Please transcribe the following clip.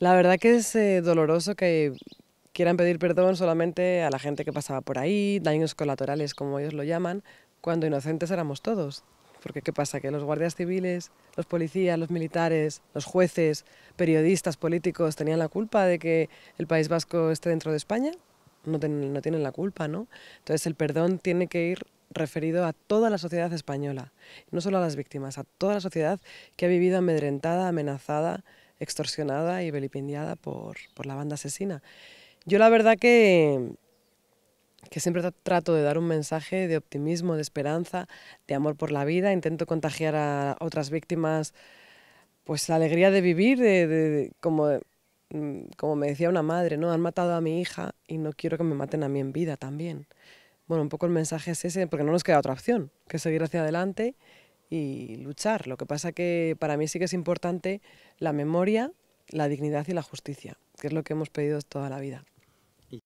La verdad que es eh, doloroso que quieran pedir perdón solamente a la gente que pasaba por ahí, daños colaterales como ellos lo llaman, cuando inocentes éramos todos. Porque ¿qué pasa? Que los guardias civiles, los policías, los militares, los jueces, periodistas, políticos, tenían la culpa de que el País Vasco esté dentro de España. No, no tienen la culpa, ¿no? Entonces el perdón tiene que ir referido a toda la sociedad española, no solo a las víctimas, a toda la sociedad que ha vivido amedrentada, amenazada, extorsionada y vilipendiada por, la banda asesina. Yo la verdad que, que siempre trato de dar un mensaje de optimismo, de esperanza, de amor por la vida, intento contagiar a otras víctimas pues la alegría de vivir, de, como, mm, como me decía una madre, ¿no? Han matado a mi hija y no quiero que me maten a mí en vida también. Bueno, un poco el mensaje es ese, porque no nos queda otra opción que seguir hacia adelante y luchar. Lo que pasa que para mí sí que es importante la memoria, la dignidad y la justicia, que es lo que hemos pedido toda la vida.